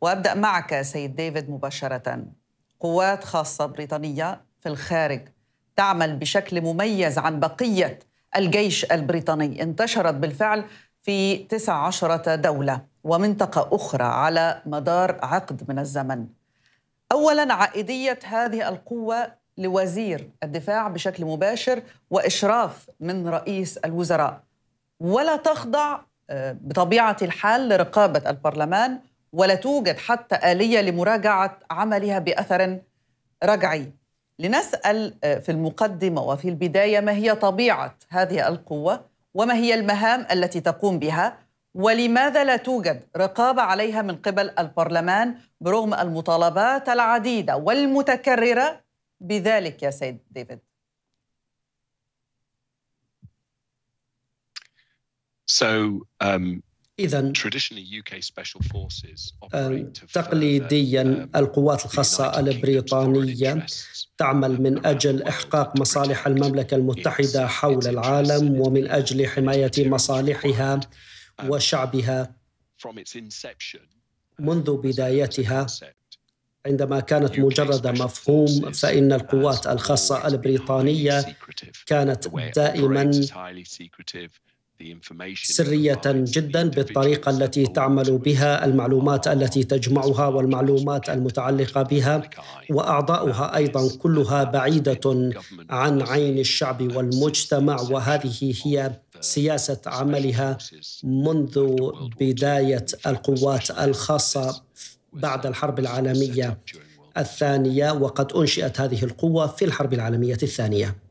وابدا معك سيد ديفيد مباشره قوات خاصه بريطانيه في الخارج تعمل بشكل مميز عن بقيه الجيش البريطاني انتشرت بالفعل في 19 دوله ومنطقه اخرى على مدار عقد من الزمن اولا عائديه هذه القوه لوزير الدفاع بشكل مباشر واشراف من رئيس الوزراء ولا تخضع آه، بطبيعه الحال لرقابه البرلمان ولا توجد حتى آلية لمراجعة عملها بأثر رجعي لنسأل آه، في المقدمة وفي البداية ما هي طبيعة هذه القوة وما هي المهام التي تقوم بها ولماذا لا توجد رقابة عليها من قبل البرلمان برغم المطالبات العديدة والمتكررة بذلك يا سيد ديفيد So um, إذا آه، تقليديا um, القوات الخاصة البريطانية تعمل من أجل إحقاق مصالح المملكة المتحدة حول العالم ومن أجل حماية مصالحها um, وشعبها um, منذ بدايتها عندما كانت مجرد مفهوم فإن القوات الخاصة البريطانية كانت دائما سرية جدا بالطريقة التي تعمل بها المعلومات التي تجمعها والمعلومات المتعلقة بها وأعضاؤها أيضا كلها بعيدة عن عين الشعب والمجتمع وهذه هي سياسة عملها منذ بداية القوات الخاصة بعد الحرب العالمية الثانية وقد أنشئت هذه القوة في الحرب العالمية الثانية